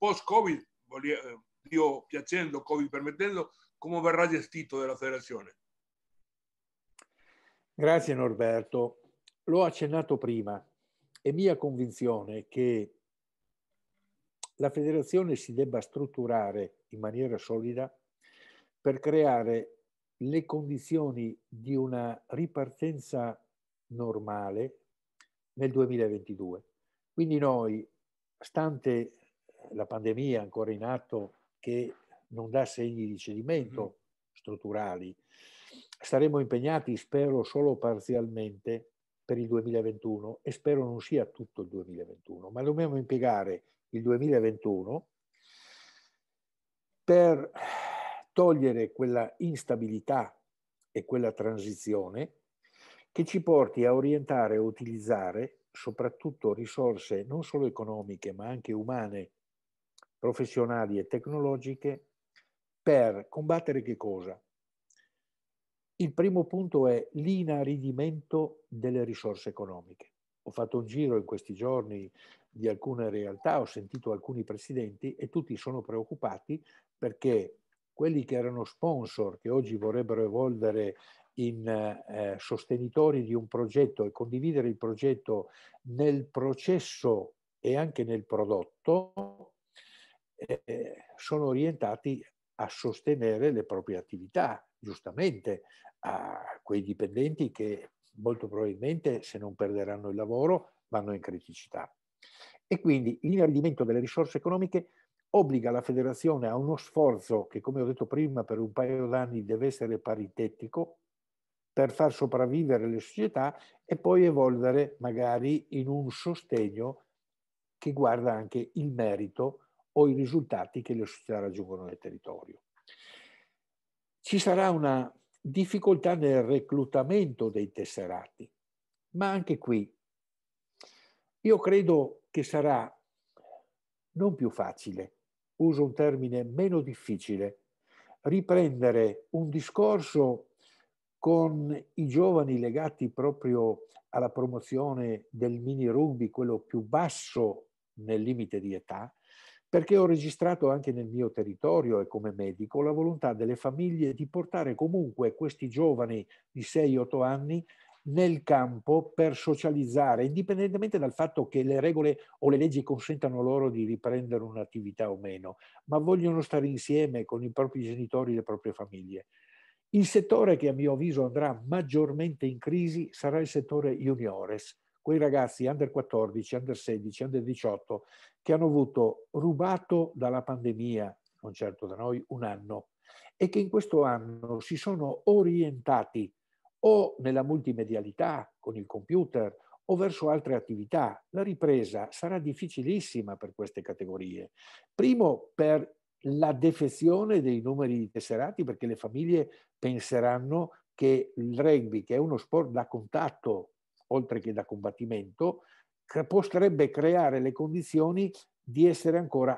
post-Covid, Dio eh, piacendo, Covid permettendo, come verrà gestito dalla federazione? Grazie Norberto. L'ho accennato prima. È mia convinzione che la federazione si debba strutturare in maniera solida per creare le condizioni di una ripartenza normale nel 2022. Quindi noi, stante la pandemia ancora in atto che non dà segni di cedimento mm-hmm. strutturali. Saremo impegnati, spero, solo parzialmente per il 2021 e spero non sia tutto il 2021, ma dobbiamo impiegare il 2021 per togliere quella instabilità e quella transizione che ci porti a orientare e utilizzare soprattutto risorse non solo economiche ma anche umane professionali e tecnologiche per combattere che cosa? Il primo punto è l'inaridimento delle risorse economiche. Ho fatto un giro in questi giorni di alcune realtà, ho sentito alcuni presidenti e tutti sono preoccupati perché quelli che erano sponsor, che oggi vorrebbero evolvere in eh, sostenitori di un progetto e condividere il progetto nel processo e anche nel prodotto, eh, sono orientati a sostenere le proprie attività, giustamente, a quei dipendenti che molto probabilmente se non perderanno il lavoro vanno in criticità. E quindi l'inardimento delle risorse economiche obbliga la federazione a uno sforzo che, come ho detto prima, per un paio d'anni deve essere paritetico per far sopravvivere le società e poi evolvere magari in un sostegno che guarda anche il merito o i risultati che le società raggiungono nel territorio. Ci sarà una difficoltà nel reclutamento dei tesserati, ma anche qui io credo che sarà non più facile, uso un termine meno difficile, riprendere un discorso con i giovani legati proprio alla promozione del mini rugby, quello più basso nel limite di età, perché ho registrato anche nel mio territorio e come medico la volontà delle famiglie di portare comunque questi giovani di 6-8 anni nel campo per socializzare, indipendentemente dal fatto che le regole o le leggi consentano loro di riprendere un'attività o meno, ma vogliono stare insieme con i propri genitori e le proprie famiglie. Il settore che a mio avviso andrà maggiormente in crisi sarà il settore juniores, quei ragazzi under 14, under 16, under 18 che hanno avuto rubato dalla pandemia, non certo da noi, un anno e che in questo anno si sono orientati o nella multimedialità con il computer o verso altre attività. La ripresa sarà difficilissima per queste categorie. Primo per la defezione dei numeri di tesserati perché le famiglie penseranno che il rugby, che è uno sport da contatto, oltre che da combattimento, potrebbe creare le condizioni di essere ancora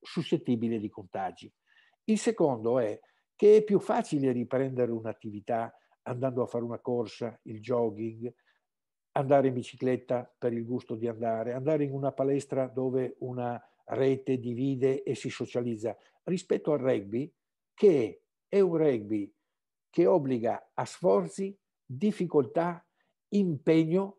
suscettibile di contagi. Il secondo è che è più facile riprendere un'attività andando a fare una corsa, il jogging, andare in bicicletta per il gusto di andare, andare in una palestra dove una rete divide e si socializza, rispetto al rugby che è un rugby che obbliga a sforzi, difficoltà impegno,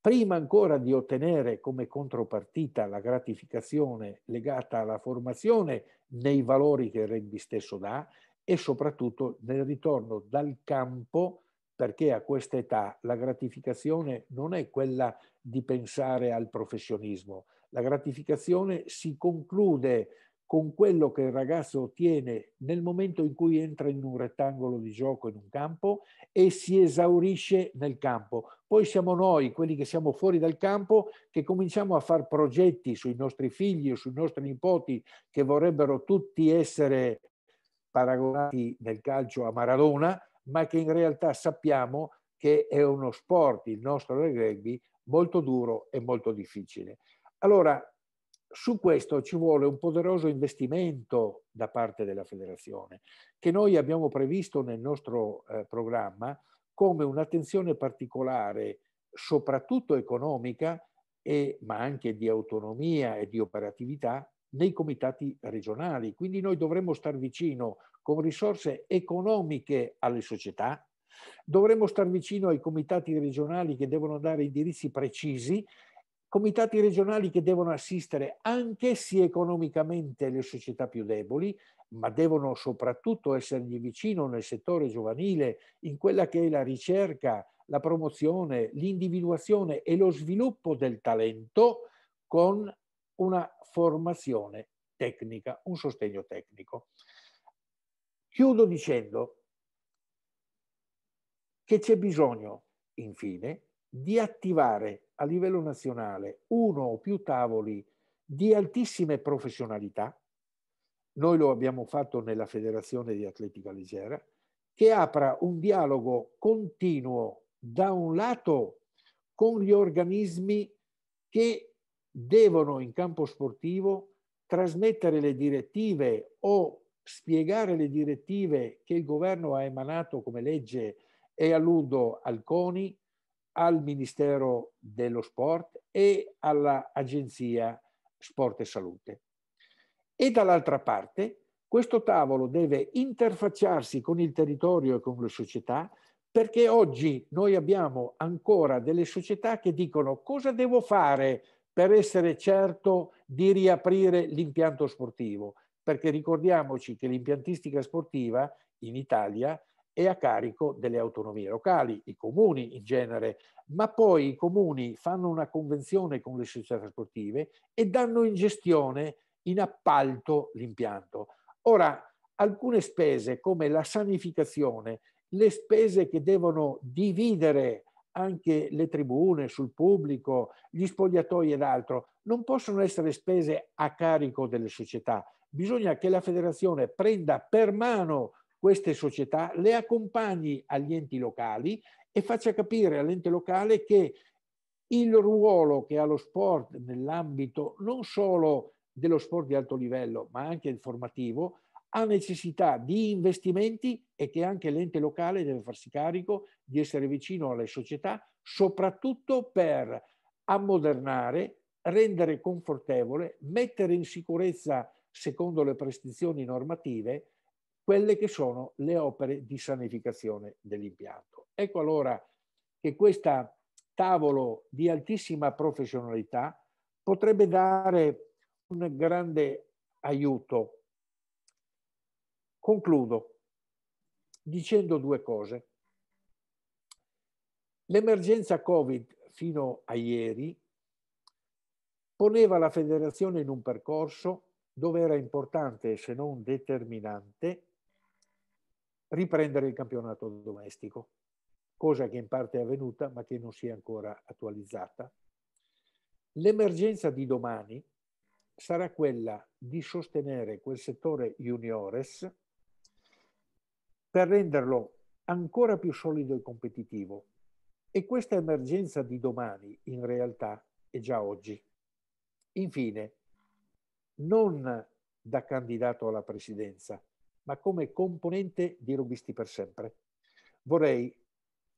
prima ancora di ottenere come contropartita la gratificazione legata alla formazione nei valori che il rugby stesso dà e soprattutto nel ritorno dal campo perché a questa età la gratificazione non è quella di pensare al professionismo, la gratificazione si conclude con quello che il ragazzo ottiene nel momento in cui entra in un rettangolo di gioco, in un campo, e si esaurisce nel campo. Poi siamo noi, quelli che siamo fuori dal campo, che cominciamo a fare progetti sui nostri figli o sui nostri nipoti che vorrebbero tutti essere paragonati nel calcio a Maradona, ma che in realtà sappiamo che è uno sport, il nostro rugby, molto duro e molto difficile. Allora, su questo ci vuole un poderoso investimento da parte della federazione, che noi abbiamo previsto nel nostro eh, programma come un'attenzione particolare, soprattutto economica, e, ma anche di autonomia e di operatività nei comitati regionali. Quindi noi dovremmo star vicino con risorse economiche alle società, dovremmo star vicino ai comitati regionali che devono dare indirizzi precisi comitati regionali che devono assistere anch'essi economicamente le società più deboli, ma devono soprattutto essergli vicino nel settore giovanile, in quella che è la ricerca, la promozione, l'individuazione e lo sviluppo del talento con una formazione tecnica, un sostegno tecnico. Chiudo dicendo che c'è bisogno, infine, di attivare a livello nazionale uno o più tavoli di altissime professionalità, noi lo abbiamo fatto nella Federazione di Atletica Leggera, che apra un dialogo continuo da un lato con gli organismi che devono in campo sportivo trasmettere le direttive o spiegare le direttive che il governo ha emanato come legge e alludo al CONI, al Ministero dello Sport e all'Agenzia Sport e Salute. E dall'altra parte, questo tavolo deve interfacciarsi con il territorio e con le società perché oggi noi abbiamo ancora delle società che dicono cosa devo fare per essere certo di riaprire l'impianto sportivo, perché ricordiamoci che l'impiantistica sportiva in Italia è a carico delle autonomie locali, i comuni in genere, ma poi i comuni fanno una convenzione con le società sportive e danno in gestione, in appalto l'impianto. Ora, alcune spese come la sanificazione, le spese che devono dividere anche le tribune sul pubblico, gli spogliatoi ed altro, non possono essere spese a carico delle società. Bisogna che la federazione prenda per mano queste società, le accompagni agli enti locali e faccia capire all'ente locale che il ruolo che ha lo sport nell'ambito non solo dello sport di alto livello, ma anche il formativo, ha necessità di investimenti e che anche l'ente locale deve farsi carico di essere vicino alle società, soprattutto per ammodernare, rendere confortevole, mettere in sicurezza, secondo le prescrizioni normative, quelle che sono le opere di sanificazione dell'impianto. Ecco allora che questo tavolo di altissima professionalità potrebbe dare un grande aiuto. Concludo dicendo due cose. L'emergenza Covid fino a ieri poneva la federazione in un percorso dove era importante, se non determinante, riprendere il campionato domestico, cosa che in parte è avvenuta ma che non si è ancora attualizzata. L'emergenza di domani sarà quella di sostenere quel settore juniores per renderlo ancora più solido e competitivo. E questa emergenza di domani in realtà è già oggi. Infine, non da candidato alla presidenza, ma come componente di Rubisti per sempre. Vorrei,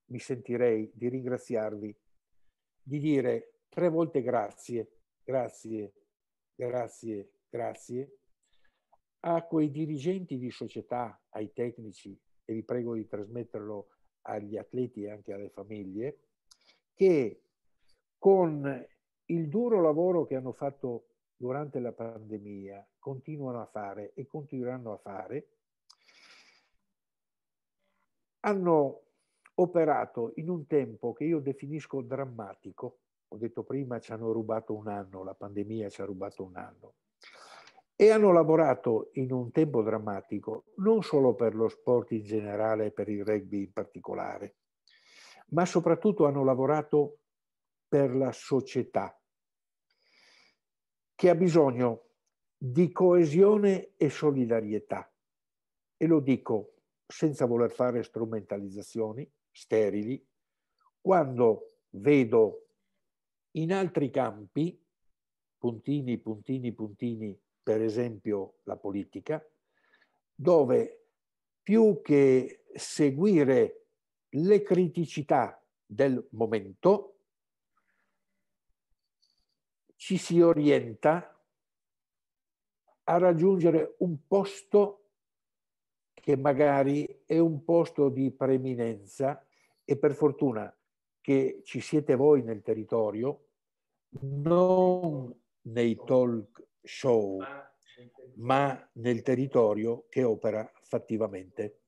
mi sentirei di ringraziarvi, di dire tre volte grazie, grazie, grazie, grazie a quei dirigenti di società, ai tecnici, e vi prego di trasmetterlo agli atleti e anche alle famiglie, che con il duro lavoro che hanno fatto durante la pandemia continuano a fare e continueranno a fare, hanno operato in un tempo che io definisco drammatico. Ho detto prima ci hanno rubato un anno, la pandemia ci ha rubato un anno. E hanno lavorato in un tempo drammatico, non solo per lo sport in generale per il rugby in particolare, ma soprattutto hanno lavorato per la società, che ha bisogno di coesione e solidarietà. E lo dico senza voler fare strumentalizzazioni sterili, quando vedo in altri campi, puntini, puntini, puntini, per esempio la politica, dove più che seguire le criticità del momento, ci si orienta a raggiungere un posto che magari è un posto di preeminenza e per fortuna che ci siete voi nel territorio, non nei talk show, ma nel territorio che opera fattivamente.